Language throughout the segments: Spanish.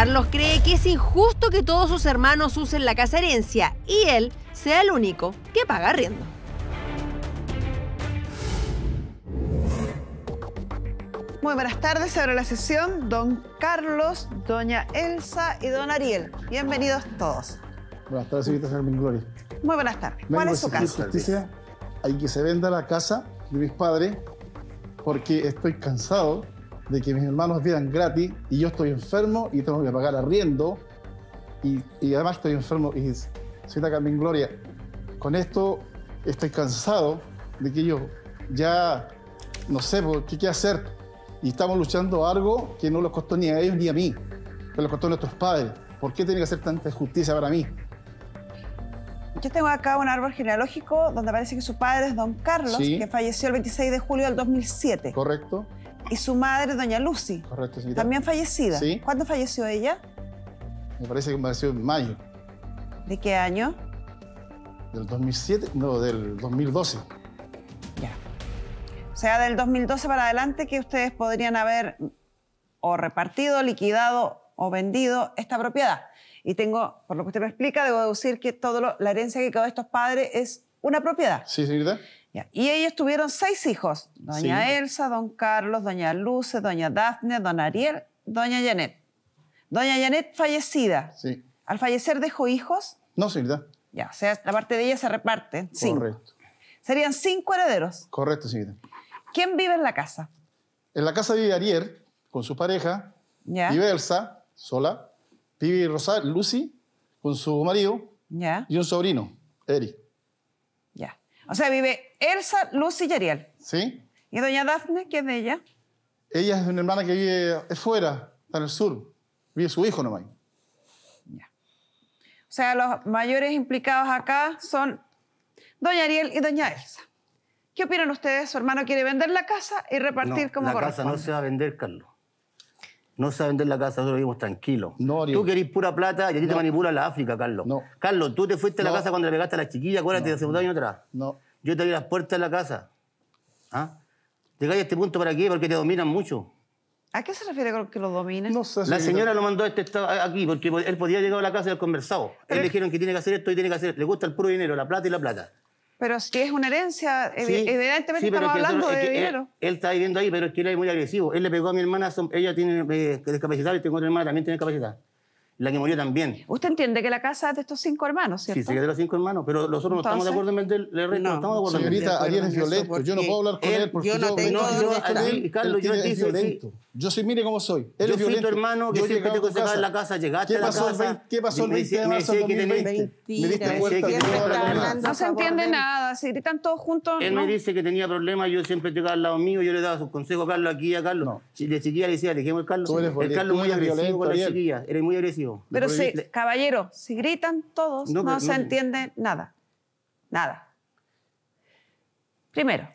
Carlos cree que es injusto que todos sus hermanos usen la casa herencia y él sea el único que paga arriendo. Muy buenas tardes, se abre la sesión. Don Carlos, doña Elsa y don Ariel. Bienvenidos todos. Buenas tardes, señorita Gloria. Muy buenas tardes. ¿Cuál es su caso? hay que se venda la casa de mis padres porque estoy cansado de que mis hermanos vivan gratis y yo estoy enfermo y tengo que pagar arriendo y, además estoy enfermo y soy acá en gloria. Con esto estoy cansado de que yo ya no sé qué, qué hacer y estamos luchando algo que no lo costó ni a ellos ni a mí, pero lo costó a nuestros padres. ¿Por qué tiene que hacer tanta justicia para mí? Yo tengo acá un árbol genealógico donde aparece que su padre es don Carlos, que falleció el 26 de julio del 2007. Correcto. Y su madre, doña Lucy. Correcto, También fallecida. ¿Cuándo falleció ella? Me parece que falleció en mayo. ¿De qué año? Del 2007, no, del 2012. Ya. O sea, del 2012 para adelante que ustedes podrían haber o repartido, liquidado o vendido esta propiedad. Y tengo, por lo que usted me explica, debo deducir que toda la herencia que quedó de estos padres es una propiedad. Sí, señorita. Y ellos tuvieron seis hijos, doña Elsa, don Carlos, doña Luce, doña Daphne, don Ariel, doña Janet. Doña Janet fallecida. Sí. ¿Al fallecer dejó hijos? No, sí, Ya, o sea, la parte de ella se reparte. sí Correcto. Serían cinco herederos. Correcto, sí. ¿Quién vive en la casa? En la casa vive Ariel con su pareja, ya. vive Elsa sola, vive Rosal, Lucy con su marido ya. y un sobrino, Eric. O sea, vive Elsa, Lucy y Ariel. Sí. ¿Y doña Dafne, qué es de ella? Ella es una hermana que vive fuera, está en el sur. Vive su hijo nomás. Ya. O sea, los mayores implicados acá son doña Ariel y doña Elsa. ¿Qué opinan ustedes? Su hermano quiere vender la casa y repartir como la La casa no se va a vender, Carlos. No se va vender la casa, nosotros vivimos tranquilos. No, tú querés pura plata y a ti te manipulan la África, Carlos. No. Carlos, tú te fuiste a la casa cuando le pegaste a la chiquilla, acuérdate, hace un año atrás. No. Yo te abrí las puertas de la casa. ¿Te ¿Ah? Llegáis a este punto para aquí Porque te dominan mucho. ¿A qué se refiere con que lo dominen? No sé, la señora lo mandó este aquí porque él podía llegar a la casa y haber conversado. Él le dijeron que tiene que hacer esto y tiene que hacer. Le gusta el puro dinero, la plata y la plata. Pero si es una herencia, evidentemente estamos hablando de dinero. Él, está viviendo ahí, pero es que él es muy agresivo. Él le pegó a mi hermana, ella tiene eh, discapacidad y tengo otra hermana también tiene discapacidad la que murió también. Usted entiende que la casa de estos cinco hermanos, ¿cierto? Sí, de los cinco hermanos, pero nosotros no estamos de acuerdo en vender el resto, no, estamos de acuerdo Señorita, alguien es violento, yo no puedo hablar con él, porque yo no tengo... yo, él, Carlos, yo es violento. Yo soy, mire cómo soy, él es violento. Yo tu hermano que yo siempre te consejaba en la casa, llegaste a la casa... ¿Qué pasó el Me dice que del 2020? Me diste No se entiende nada, se gritan todos juntos... Él me dice que tenía problemas, yo siempre llegaba al lado mío, yo le daba sus consejos a Carlos aquí a Carlos. De chiquilla le decía, dejemos el Carlos. El Carlos muy agresivo con la chiquilla, eres muy agresivo. Pero sí, si, caballero, si gritan todos, no, se entiende nada. Nada. Primero,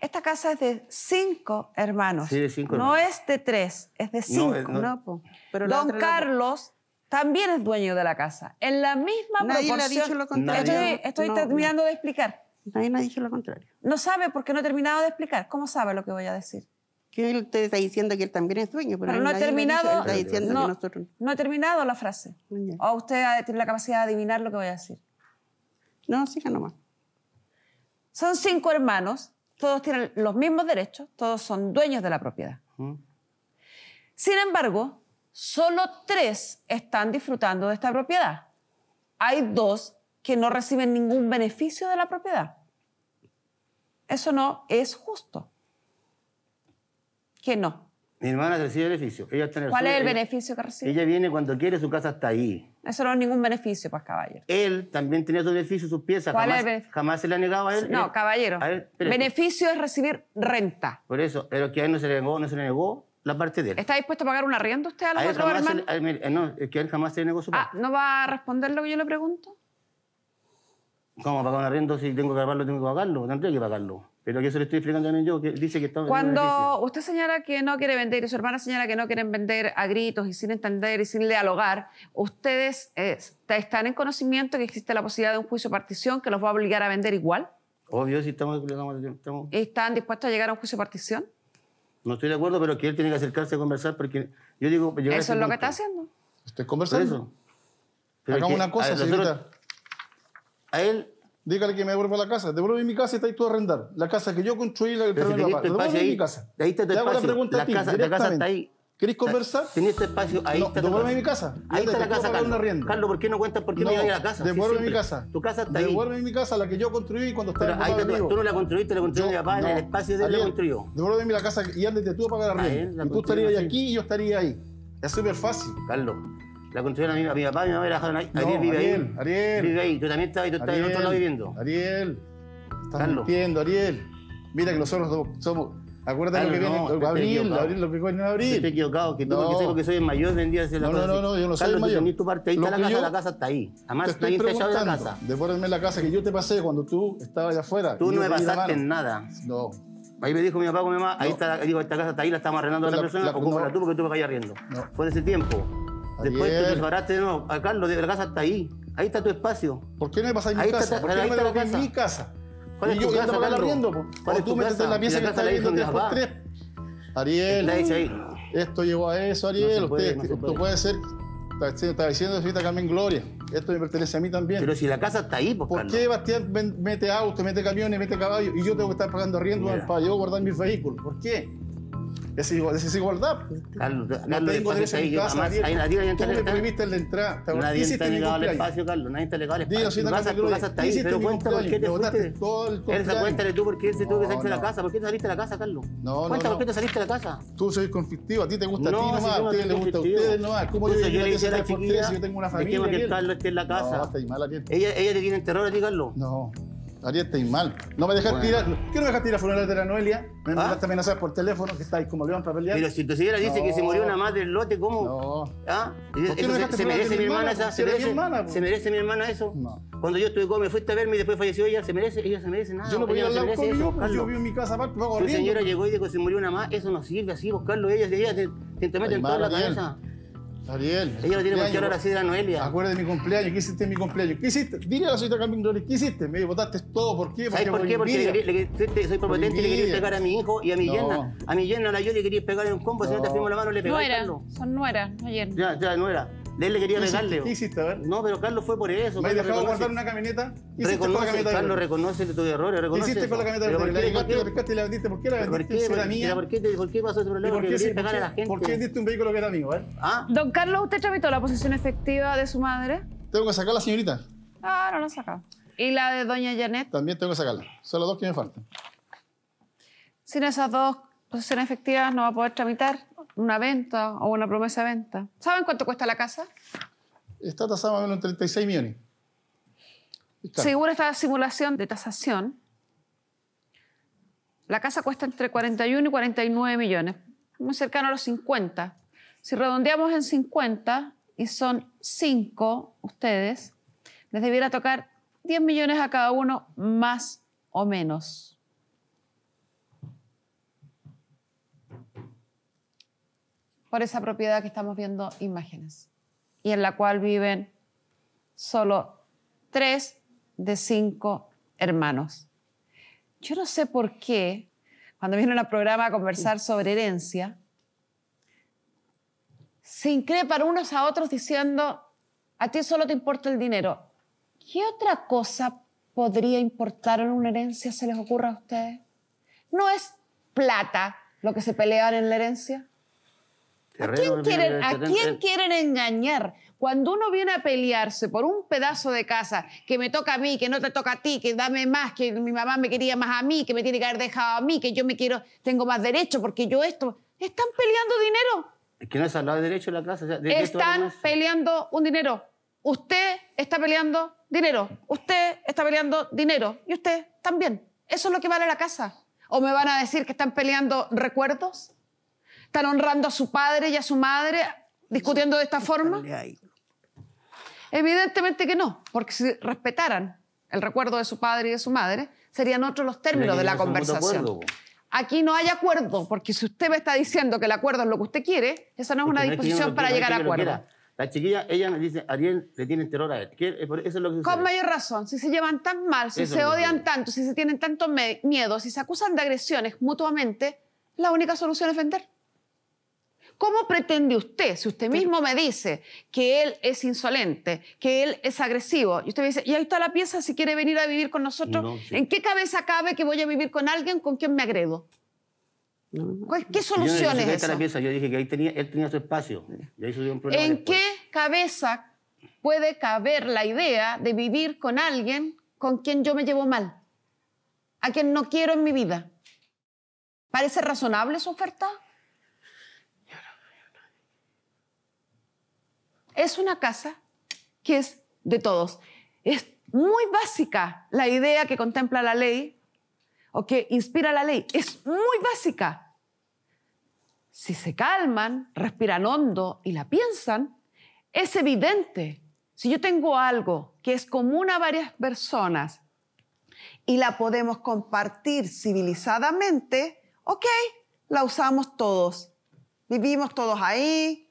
esta casa es de cinco hermanos. Sí, No es de tres, es de cinco. Don Carlos también es dueño de la casa. En la misma Nadie proporción. ha dicho lo contrario. Estoy, terminando de explicar. Nadie me ha dicho lo contrario. No sabe porque no he terminado de explicar. ¿Cómo sabe lo que voy a decir? que está diciendo que él también es dueño, pero, no ha terminado. terminado la frase. Ah, o usted tiene la capacidad de adivinar lo que voy a decir. No, siga nomás. Son cinco hermanos, todos tienen los mismos derechos, todos son dueños de la propiedad. Sin embargo, solo tres están disfrutando de esta propiedad. Hay dos que no reciben ningún beneficio de la propiedad. Eso no es justo. ¿Qué no? Mi hermana recibe beneficio. ¿Cuál es el beneficio que recibe? Ella viene cuando quiere, su casa está ahí. Eso no es ningún beneficio para pues, Caballero. Él también tenía su beneficio, sus piezas. ¿Cuál jamás, es Jamás se le ha negado a él. No, Caballero. beneficio es recibir renta. Por eso, pero que a él no se le negó, no se le negó la parte de él. ¿Está dispuesto a pagar un arriendo usted a los otra otros hermanos? Eh, no, es que a él jamás se le negó su ah, parte. Ah, ¿no va a responder lo que yo le pregunto? ¿Cómo pagar un arriendo si tengo que pagarlo, tengo que pagarlo? Tendría que pagarlo. Pero que se le estoy explicando también yo, dice que estamos... Cuando usted señala que no quiere vender y su hermana señala que no quieren vender a gritos y sin entender y sin dialogar, ¿ustedes eh, están en conocimiento que existe la posibilidad de un juicio de partición que los va a obligar a vender igual? Obvio, sí, estamos... ¿Están dispuestos a llegar a un juicio de partición? No estoy de acuerdo, pero que él tiene que acercarse a conversar porque yo digo... Eso es lo que está haciendo. Estoy conversando. eso. Hagamos una cosa, a, a él dígale que me devuelva la casa, devuelve mi casa y está ahí tú a arrendar. La casa que yo construí, la que devuelve mi casa. Ahí te tu La, pregunta a ti, casa, la casa está ahí. ¿Querés conversar? Tenía este espacio, ahí no, Devuelve mi casa. Ahí está la casa, Carlos. Carlos, ¿por qué no cuentas por qué no, hay a la casa? Devuelve mi casa. Tu casa está devuelve mi casa, la que yo construí cuando estaba casa. ahí te tú, no la construiste, la construí mi papá, en el espacio de él la construyó. Devuélveme mi la casa y ándate tú a pagar la renta. tú estarías aquí y yo estaría ahí. Es súper fácil. Carlos, la construyeron a mi, a mi papá, mi mamá la dejaron ahí. Ariel vive Ariel, ahí. Ariel. Vive ahí. Tú también estás ahí, tú estás Ariel, en otro lado viviendo. Ariel. Estás mintiendo, Ariel. Mira que nosotros somos. Acuérdate lo que viene no, abril, abril, lo que viene en abril. Estoy equivocado, que tú no. porque sé que soy el mayor a ser la no, No, no, no, yo no soy el mayor. Tú tu parte, ahí está la casa, la casa está ahí. Además, te estoy está la casa. Devuélveme la casa que yo te pasé cuando tú estabas allá afuera. Tú no me pasaste en nada. No. Ahí me dijo mi papá con mi mamá, ahí está, digo, esta casa está ahí, la estamos arrendando a la, persona, ocúpala tú porque tú me vayas riendo. Fue de ese tiempo. Después te desbarate, no, acá lo la casa está ahí. Ahí está tu espacio. ¿Por qué no me pasas mi casa? ¿Por qué no me la en mi casa? ¿Cuál y es yo quiero acá O tú metes en la pieza que está ahí donde por Ariel, esto llegó a eso, Ariel. Usted, esto puede ser está diciendo señorita Carmen Gloria. Esto me pertenece a mí también. Pero si la casa está ahí, pues, ¿por qué Bastián mete auto, mete camiones, mete caballos y yo tengo que estar pagando arriendo para yo guardar mis vehículos? ¿Por qué? Es, igual, es desigualdad. Pues. Carlos, no tengo derecho a mi casa, yo, nadie, nadie, tú me prohibiste la entrada. Nadie está legado al espacio, Carlos. Nadie está legado al espacio. Dilo, si tu casa, tu casa está ahí, pero cuenta por qué te fuiste. Eres cuéntale tú por qué se tuvo que salir de la casa. ¿Por qué te saliste de la casa, Carlos? No, no. Cuenta por qué te saliste de la casa. Tú soy conflictivo, a ti te gusta a ti nomás, a ti le gusta a ustedes nomás. ¿Cómo yo le dije a la chiquilla? Yo tengo una familia. que Carlos esté en la casa. Ella te tiene terror a ti, Carlos. No. Ariel, y mal. No me dejas tirar. ¿Qué no me dejas tirar funeral de la Noelia? Me ¿Ah? mandaste amenazar por teléfono que estáis como león para pelear. Pero si tu señora dice que se murió una madre del lote, ¿cómo? No. ¿Ah? se, merece mi hermana, esa. Pues. Se merece, mi hermana, eso? No. Cuando yo estuve con, me fuiste a verme y después falleció ella, ¿se merece? Ella se merece nada. Yo no pues, podía hablar conmigo, pero pues, yo vi en mi casa aparte, luego Tu señora llegó y dijo que se murió una más, eso no sirve así, buscarlo ella, ella te, te, meten toda la cabeza. Ariel. Ella no tiene por qué hablar así de la Noelia. Acuérdate de mi cumpleaños. ¿Qué hiciste en mi cumpleaños? ¿Qué hiciste? Dile a la señorita Carmen Gloria, ¿qué hiciste? Me votaste todo. ¿Por qué? ¿Sabes por qué? Porque le le soy prepotente y le quería pegar a mi hijo y a mi no. yerna. A mi yerna, la yo le quería pegar en un combo. Si no te firmo la mano, le pegó No era. Son nueras, ayer. Ya, ya, nuera él le quería pegarle. ¿Qué hiciste? A ver. No, pero Carlos fue por eso. ¿Me has dejado guardar una camioneta? ¿Qué hiciste reconoce, con la camioneta Carlos reconoce tus errores. Reconoce ¿Qué hiciste con la camioneta de La pescaste y la vendiste. ¿Por qué la vendiste? ¿Por qué, era mía? ¿por qué, pasó ese problema? ¿Por qué, a la gente? ¿Por qué vendiste un vehículo que era mío? Eh? ¿Ah? Don Carlos, ¿usted tramitó la posesión efectiva de su madre? Tengo que sacar la señorita. Ah, no la he sacado. ¿Y la de doña Janet? También tengo que sacarla. Son las dos que me faltan. Sin esas dos posiciones efectivas no va a poder tramitar una venta o una promesa de venta. ¿Saben cuánto cuesta la casa? Está tasada en 36 millones. Según esta simulación de tasación, la casa cuesta entre 41 y 49 millones, muy cercano a los 50. Si redondeamos en 50 y son 5 ustedes, les debiera tocar 10 millones a cada uno más o menos. por esa propiedad que estamos viendo imágenes y en la cual viven solo tres de cinco hermanos. Yo no sé por qué, cuando vienen al programa a conversar sobre herencia, se increpan unos a otros diciendo, a ti solo te importa el dinero. ¿Qué otra cosa podría importar en una herencia se les ocurra a ustedes? ¿No es plata lo que se pelean en la herencia? ¿A quién, quieren, engañar? Cuando uno viene a pelearse por un pedazo de casa que me toca a mí, que no te toca a ti, que dame más, que mi mamá me quería más a mí, que me tiene que haber dejado a mí, que yo me quiero, tengo más derecho porque yo esto. Están peleando dinero. Es que no es habla derecho en la casa. Están peleando un dinero. Usted está peleando dinero. Usted está peleando dinero. Y usted también. Eso es lo que vale la casa. ¿O me van a decir que están peleando recuerdos? están honrando a su padre y a su madre discutiendo de esta forma? Evidentemente que no, porque si respetaran el recuerdo de su padre y de su madre, serían otros los términos de la conversación. Aquí no hay acuerdo, porque si usted me está diciendo que el acuerdo es lo que usted quiere, esa no es una disposición para llegar a acuerdo. La chiquilla, ella me dice, Ariel, le tiene terror a él. Eso Con mayor razón, si se llevan tan mal, si se odian tanto, si se tienen tanto miedo, si se acusan de agresiones mutuamente, la única solución es vender. ¿Cómo pretende usted, si usted mismo me dice que él es insolente, que él es agresivo, y usted me dice, y ahí está la pieza si quiere venir a vivir con nosotros, ¿en qué cabeza cabe que voy a vivir con alguien con quien me agredo? ¿Qué solución es eso? yo dije que ahí tenía, él tenía su espacio. ¿En qué cabeza puede caber la idea de vivir con alguien con quien yo me llevo mal? A quien no quiero en mi vida. ¿Parece razonable su oferta? es una casa que es de todos. Es muy básica la idea que contempla la ley o que inspira la ley. Es muy básica. Si se calman, respiran hondo y la piensan, es evidente. Si yo tengo algo que es común a varias personas y la podemos compartir civilizadamente, ok, la usamos todos. Vivimos todos ahí,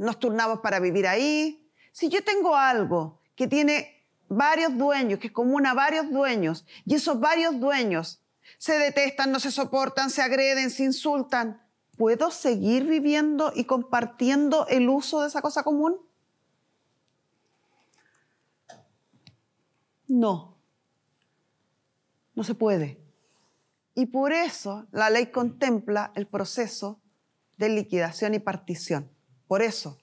nos turnamos para vivir ahí. Si yo tengo algo que tiene varios dueños, que es común a varios dueños, y esos varios dueños se detestan, no se soportan, se agreden, se insultan, ¿puedo seguir viviendo y compartiendo el uso de esa cosa común? No, no se puede. Y por eso la ley contempla el proceso de liquidación y partición. Por eso,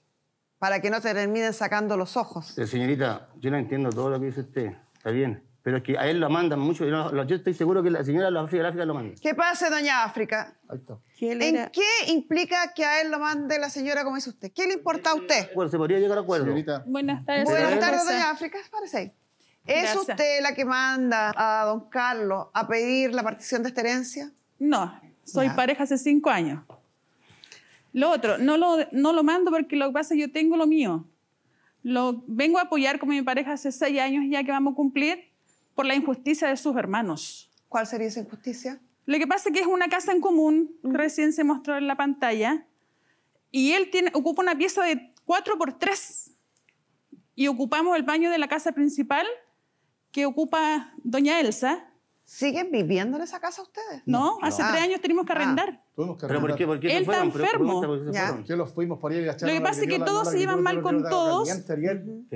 para que no te terminen sacando los ojos. Eh, señorita, yo no entiendo todo lo que dice usted, está bien. Pero es que a él lo mandan mucho. Yo, estoy seguro que la señora de la África, lo manda. ¿Qué pasa, doña África? ¿En qué implica que a él lo mande la señora como dice usted? ¿Qué le importa a eh, usted? Bueno, se podría llegar a acuerdo. Buenas tardes. Buenas tardes, doña África. Parece ¿Es usted la que manda a don Carlos a pedir la partición de esta herencia? No, soy pareja hace cinco años. Lo otro, no lo, mando porque lo que pasa yo tengo lo mío. Lo, vengo a apoyar como mi pareja hace seis años ya que vamos a cumplir por la injusticia de sus hermanos. ¿Cuál sería esa injusticia? Lo que pasa es que es una casa en común, recién se mostró en la pantalla, y él tiene, ocupa una pieza de 4 por 3 y ocupamos el baño de la casa principal que ocupa doña Elsa ¿Siguen viviendo en esa casa ustedes? No, hace ah. tres años tenemos que ah. arrendar. tuvimos ¿Pero por qué? Él está enfermo. ¿Por qué los fuimos por ahí? Lo que pasa es que todos se llevan mal con todos. Ariel,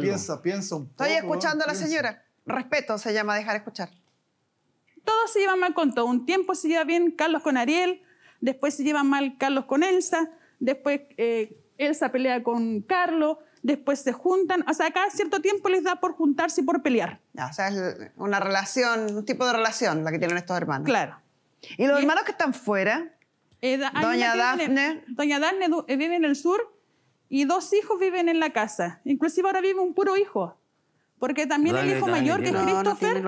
piensa, piensa un poco. Estoy escuchando a la señora. Respeto se llama dejar escuchar. Todos se llevan mal con todo Un tiempo se lleva bien Carlos con Ariel, después se lleva mal Carlos con Elsa, después eh, Elsa pelea con Carlos, después se juntan, o sea, cada cierto tiempo les da por juntarse y por pelear. o sea, es una relación, un tipo de relación la que tienen estos hermanos. Claro. ¿Y los hermanos que están fuera? Eh, Doña Dafne. Doña Dafne eh, vive en el sur y dos hijos viven en la casa. Inclusive ahora vive un puro hijo. Porque también el hijo mayor, que es Christopher,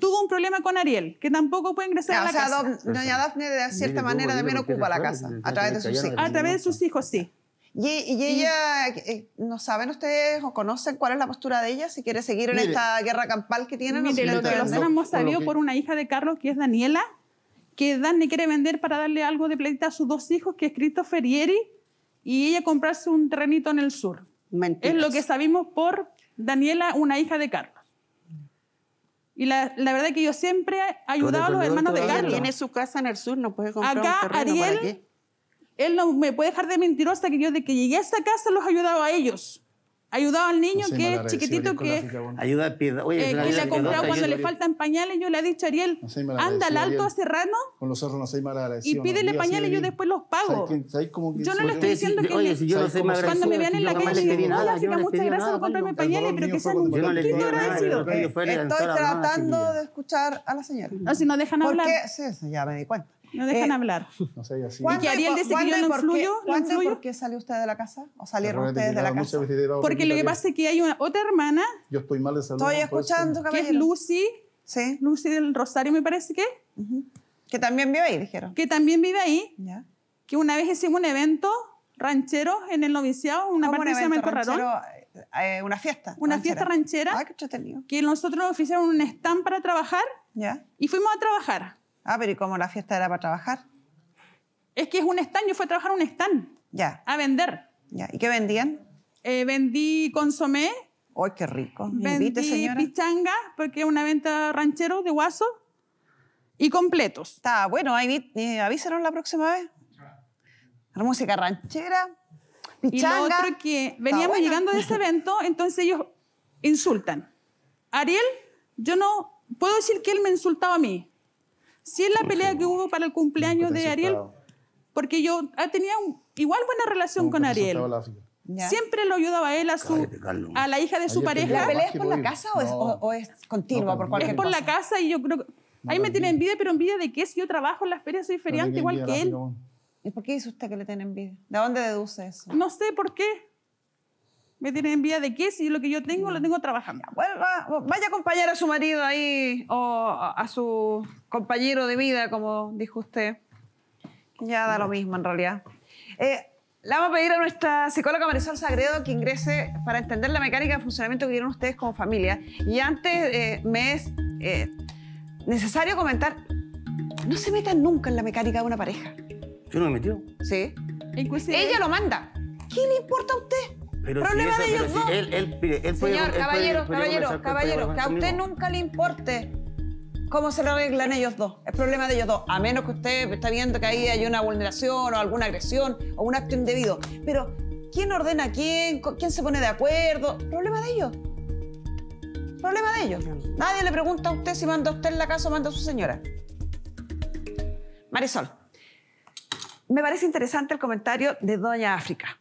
tuvo un problema con Ariel, que tampoco puede ingresar a la o sea, casa. Doña Dafne de cierta manera también ocupa la casa, a través de sus hijos. A través de sus hijos, sí. Y, ella, eh, ¿no saben ustedes o conocen cuál es la postura de ella? Si quiere seguir en esta guerra campal que tienen. Mire, lo que nosotros hemos sabido por una hija de Carlos, que es Daniela, que Dani quiere vender para darle algo de pleita a sus dos hijos, que es Christopher y y ella comprarse un terrenito en el sur. Mentiras. Es lo que sabimos por Daniela, una hija de Carlos. Y la, verdad es que yo siempre he ayudado a los hermanos de Carlos. tiene su casa en el sur, no puede comprar un terreno, Ariel, él no me puede dejar de mentirosa que yo de que llegué a esta casa los ayudado a ellos. ayudado al niño que es chiquitito, eh, que, ayuda Oye, le ha comprado cuando le faltan pañales. Yo le he dicho a Ariel, anda al alto a Serrano este y pídele pañales pañales, yo después los pago. yo no le estoy diciendo que cuando me vean en la calle, le digo, muchas gracias por comprarme pañales, pero que sean un poquito agradecidos. Estoy tratando de escuchar a la señora. No, ah, si no dejan hablar. Porque, sí, ya me di cuenta. No dejan eh, hablar. No sé, así. ¿Y ¿Cuándo por qué salió usted de la casa? ¿O salieron ustedes de la casa? Porque lo que pasa es que hay una otra hermana. Yo estoy mal de salud. Estoy escuchando, Que es Lucy. Sí. Lucy del Rosario, me parece que. Que también vive ahí, dijeron. Que también vive ahí. Ya. Que una vez hicimos un evento ranchero en el noviciado, una un eh, eh, una fiesta. Una fiesta ranchera. Ah, qué Que nosotros oficiamos un stand para trabajar. Ya. Y fuimos a trabajar. Ah, pero ¿y cómo la fiesta era para trabajar? Es que es un stand, yo fui a trabajar un stand. Ya. A vender. Ya. ¿Y qué vendían? Eh, vendí consomé. ¡Ay, qué rico! vendí invite, pichanga, porque es una venta ranchero de guaso. Y completos. Está bueno, ahí eh, la próxima vez. La música ranchera, pichanga. Y lo otro que veníamos llegando de ese evento, entonces ellos insultan. Ariel, yo no puedo decir que él me insultaba a mí, si es la pelea que hubo para el cumpleaños de Ariel, porque yo ah, tenía un, igual buena relación con Ariel. Siempre lo ayudaba a él a su a la hija de su pareja. ¿La pelea es por la casa o, es, o, es, continua por Es por la casa y yo creo que ahí me tiene envidia, pero envidia de qué si yo trabajo en las ferias soy feriante igual que él. ¿Y por qué dice usted que le tiene envidia? ¿De dónde deduce eso? No sé por qué. Me tienen envidia de qué si lo que yo tengo lo mm. tengo trabajando. vaya a acompañar a su marido ahí o a su compañero de vida, como dijo usted. Ya da lo mismo en realidad. Eh, le vamos a pedir a nuestra psicóloga Marisol Sagredo que ingrese para entender la mecánica de funcionamiento que dieron ustedes como familia. Y antes eh, me es eh, necesario comentar, no se metan nunca en la mecánica de una pareja. ¿Yo no me metió? Sí. Inclusive... Ella lo manda. ¿Qué le importa a usted? Problema de ellos dos! Señor, caballero, caballero, caballero, que a usted nunca le importe cómo se lo arreglan ellos dos. Es problema de ellos dos. A menos que usted está viendo que ahí hay una vulneración o alguna agresión o un acto indebido. Pero, ¿quién ordena a quién? ¿Quién se pone de acuerdo? Problema de ellos. Problema de ellos. Nadie le pregunta a usted si manda usted en la casa o manda su señora. Marisol, me parece interesante el comentario de Doña África.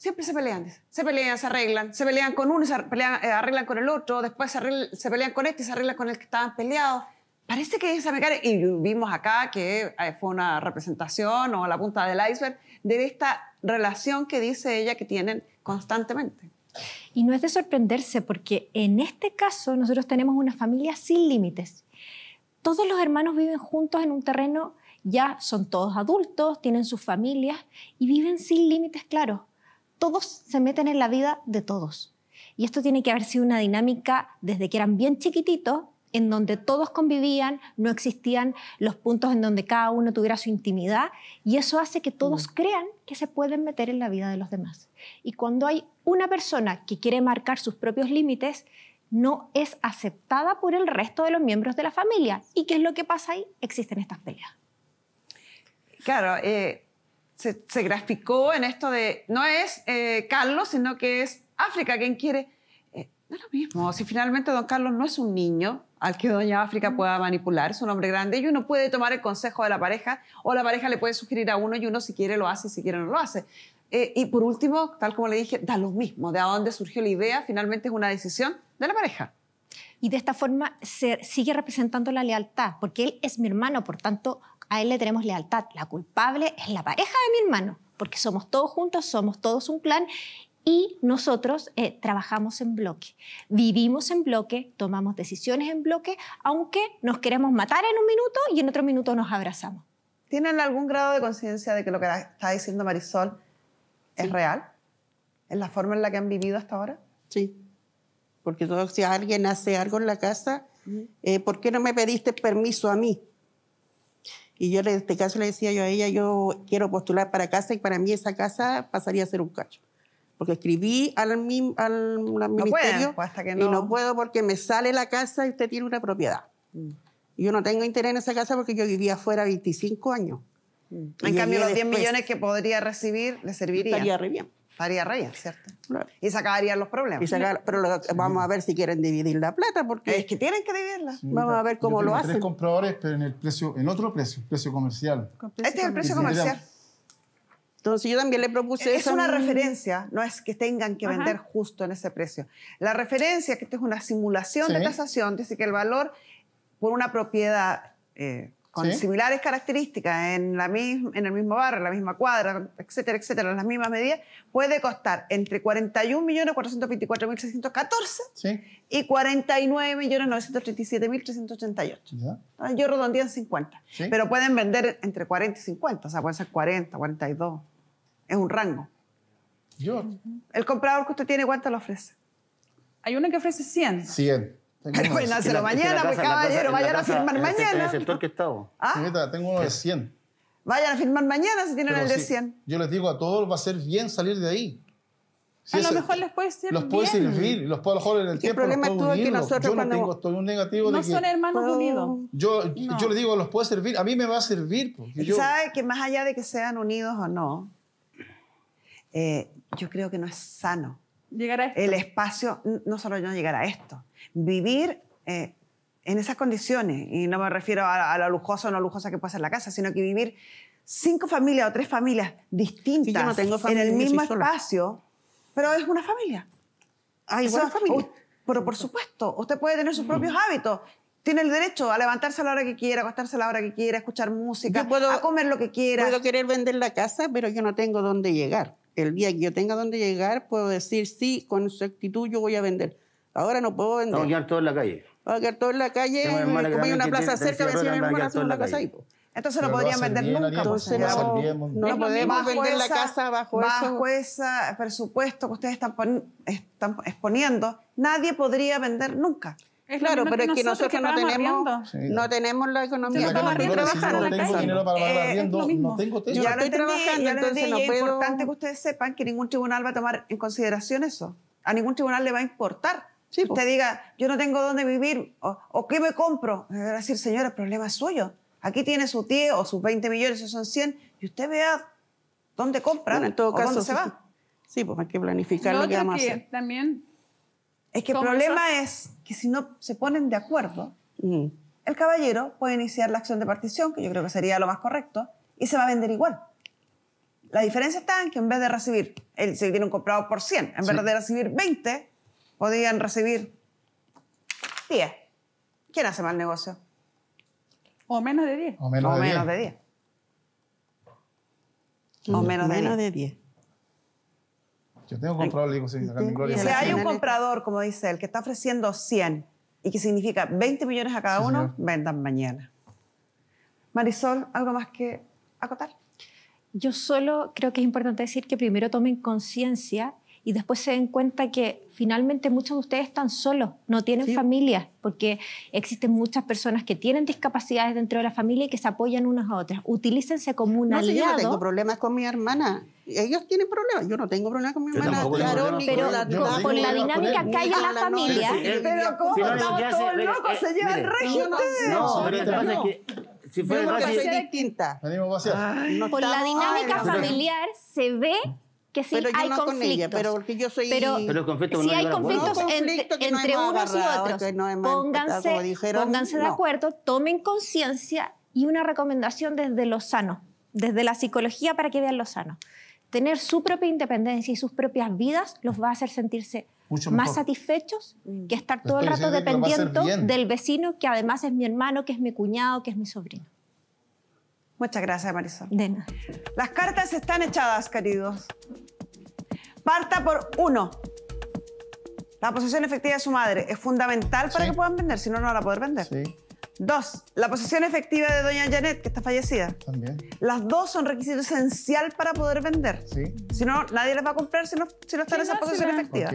Siempre se pelean, se pelean, se arreglan, se pelean con uno, se eh, arreglan con el otro, después se, pelean con este y se arreglan con el que estaban peleados. Parece que esa mecánica, y vimos acá que eh, fue una representación o la punta del iceberg de esta relación que dice ella que tienen constantemente. Y no es de sorprenderse porque en este caso nosotros tenemos una familia sin límites. Todos los hermanos viven juntos en un terreno, ya son todos adultos, tienen sus familias y viven sin límites claros todos se meten en la vida de todos. Y esto tiene que haber sido una dinámica desde que eran bien chiquititos, en donde todos convivían, no existían los puntos en donde cada uno tuviera su intimidad, y eso hace que todos mm. crean que se pueden meter en la vida de los demás. Y cuando hay una persona que quiere marcar sus propios límites, no es aceptada por el resto de los miembros de la familia. ¿Y qué es lo que pasa ahí? Existen estas peleas. Claro, eh, se, graficó en esto de no es eh, Carlos, sino que es África quien quiere. Eh, lo mismo. Si finalmente don Carlos no es un niño al que doña África mm. pueda manipular, es un hombre grande y uno puede tomar el consejo de la pareja o la pareja le puede sugerir a uno y uno si quiere lo hace y si quiere no lo hace. Eh, y por último, tal como le dije, da lo mismo. De a dónde surgió la idea, finalmente es una decisión de la pareja. Y de esta forma se sigue representando la lealtad, porque él es mi hermano, por tanto, a él le tenemos lealtad. La culpable es la pareja de mi hermano, porque somos todos juntos, somos todos un clan y nosotros eh, trabajamos en bloque, vivimos en bloque, tomamos decisiones en bloque, aunque nos queremos matar en un minuto y en otro minuto nos abrazamos. ¿Tienen algún grado de conciencia de que lo que está diciendo Marisol es real? ¿Es la forma en la que han vivido hasta ahora? Sí. Porque todo, si alguien hace algo en la casa, eh, ¿por qué no me pediste permiso a mí? Y yo en este caso le decía yo a ella, yo quiero postular para casa y para mí esa casa pasaría a ser un cacho. Porque escribí al, al, al ministerio pues, y no puedo porque me sale la casa y usted tiene una propiedad. Mm. Y yo no tengo interés en esa casa porque yo vivía afuera 25 años. Mm. En cambio, los 10 millones que podría recibir le serviría. Estaría re bien. Haría raya, ¿cierto? Y se los problemas. pero vamos a ver si quieren dividir la plata, porque... Es que tienen que dividirla. vamos a ver cómo lo hacen. tres compradores, pero en el precio, en otro precio, precio comercial. este es el precio comercial. Entonces yo también le propuse Es una referencia, no es que tengan que vender justo en ese precio. La referencia, que esto es una simulación de tasación, dice que el valor por una propiedad eh, con similares características en, la misma, en el mismo barrio, la misma cuadra, etcétera, etcétera, en las mismas medidas, puede costar entre 41.424.614 y 49.937.388. Ah, yo redondeo en 50, pero pueden vender entre 40 y 50, o sea, puede ser 40, 42, es un rango. Yo. El comprador que usted tiene, ¿cuánto lo ofrece? Hay una que ofrece 100. 100 bueno, hazlo mañana, caballero, vayan a firmar mañana. En el sector que estaba. ¿Ah? tengo uno de 100. Vayan a firmar mañana si tienen el de 100. yo les digo a todos, va a ser bien salir de ahí. a lo mejor les puede servir. Los puede servir, los puede, a en el, tiempo. El problema es que nosotros yo no tengo, estoy negativo no son hermanos unidos. Yo, yo les digo, los puede servir, a mí me va a servir. Porque ¿Sabe que más allá de que sean unidos o no, eh, yo creo que no es sano. Llegar a esto. El espacio, no solo yo llegar a esto, vivir eh, en esas condiciones, y no me refiero a, lo lujoso o no lujosa que puede ser la casa, sino que vivir cinco familias o tres familias distintas en el mismo espacio, pero es una familia. Hay ah, una pero por supuesto, usted puede tener sus propios hábitos. Tiene el derecho a levantarse a la hora que quiera, acostarse a la hora que quiera, escuchar música, puedo, a comer lo que quiera. Puedo querer vender la casa, pero yo no tengo dónde llegar. El día que yo tenga dónde llegar, puedo decir, sí, con su actitud yo voy a vender. Ahora no puedo vender. Vamos a quedar todo en la calle. a todo en la calle. como hay una plaza cerca, me decía mi hacer una casa ahí. Entonces no podrían vender nunca. no, no podemos vender la casa bajo, bajo ese presupuesto que ustedes están exponiendo. Nadie podría vender nunca. Es claro, pero es que nosotros, no, tenemos, no tenemos la economía. para no trabajar no tengo dinero para pagar eh, no tengo techo. ya estoy trabajando, ya entonces no puedo... Es importante que ustedes sepan que ningún tribunal va a tomar en consideración eso. A ningún tribunal le va a importar Sí, usted diga, yo no tengo dónde vivir, o, qué me compro. es decir, señora, el problema es suyo. Aquí tiene su tío o sus 20 millones, o son 100, y usted vea dónde compra en todo caso, dónde se va. Sí, pues hay que planificar lo, que vamos También es que el problema es que si no se ponen de acuerdo, mm. el caballero puede iniciar la acción de partición, que yo creo que sería lo más correcto, y se va a vender igual. La diferencia está en que en vez de recibir, él se tiene un comprado por 100, en vez de recibir 20, podían recibir 10. ¿Quién hace mal negocio? O menos de 10. O menos, de, 10. O menos, de 10. Yo tengo control, digo, sí. acá Si hay un comprador, como dice él, que está ofreciendo 100 y que significa 20 millones a cada uno, vendan mañana. Marisol, ¿algo más que acotar? Yo solo creo que es importante decir que primero tomen conciencia y después se den cuenta que finalmente muchos de ustedes están solos, no tienen familia, porque existen muchas personas que tienen discapacidades dentro de la familia y que se apoyan unas a otras. Utilícense como un no, yo no tengo problemas con mi hermana. Ellos tienen problemas. Yo no tengo problemas con mi hermana. Claro, pero por la dinámica que hay en la familia. Pero cómo estamos todos locos, se llevan regio ustedes. No, pero te pasa que si fuera distinta. Por la dinámica familiar se ve que sí hay conflictos. pero porque yo soy... hay conflictos entre, unos y otros. pónganse, pónganse de acuerdo, tomen conciencia y una recomendación desde lo sano, desde la psicología para que vean lo sano. Tener su propia independencia y sus propias vidas los va a hacer sentirse más satisfechos mm. que estar todo el rato dependiendo del vecino que además es mi hermano, que es mi cuñado, que es mi sobrino. Muchas gracias, Marisol. De nada. Las cartas están echadas, queridos. Parta por uno. La posesión efectiva de su madre es fundamental para que puedan vender, si no, no van a poder vender. Sí. Dos, la posesión efectiva de doña Janet, que está fallecida. También. Las dos son requisito esencial para poder vender. Sí. Si no, nadie les va a comprar si no, si no están en esa no, efectiva.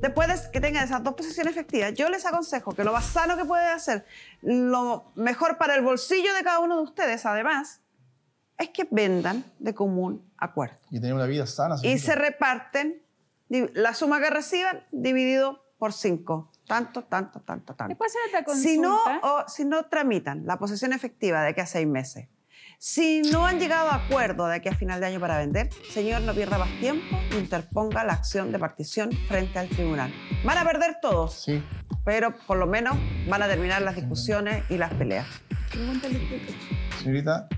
Después de que tengan esas dos posiciones efectivas, yo les aconsejo que lo más sano que pueden hacer, lo mejor para el bolsillo de cada uno de ustedes, además, es que vendan de común acuerdo. Y tener una vida sana. Y se reparten la suma que reciban dividido por cinco. Tanto, tanto, tanto, tanto. consulta. Si no, o, si no tramitan la posesión efectiva de que a seis meses si no han llegado a acuerdo de aquí a final de año para vender, señor, no pierda más tiempo, interponga la acción de partición frente al tribunal. Van a perder todos, sí. pero por lo menos van a terminar las discusiones y las peleas. Señorita,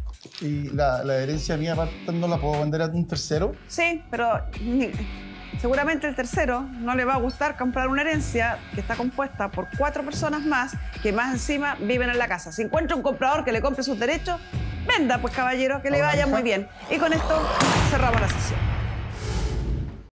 ¿y la, la herencia mía no la puedo vender a un tercero? Sí, pero Seguramente el tercero no le va a gustar comprar una herencia que está compuesta por cuatro personas más que más encima viven en la casa. Si encuentra un comprador que le compre sus derechos, venda pues caballero, que le vaya muy bien. Y con esto cerramos la sesión.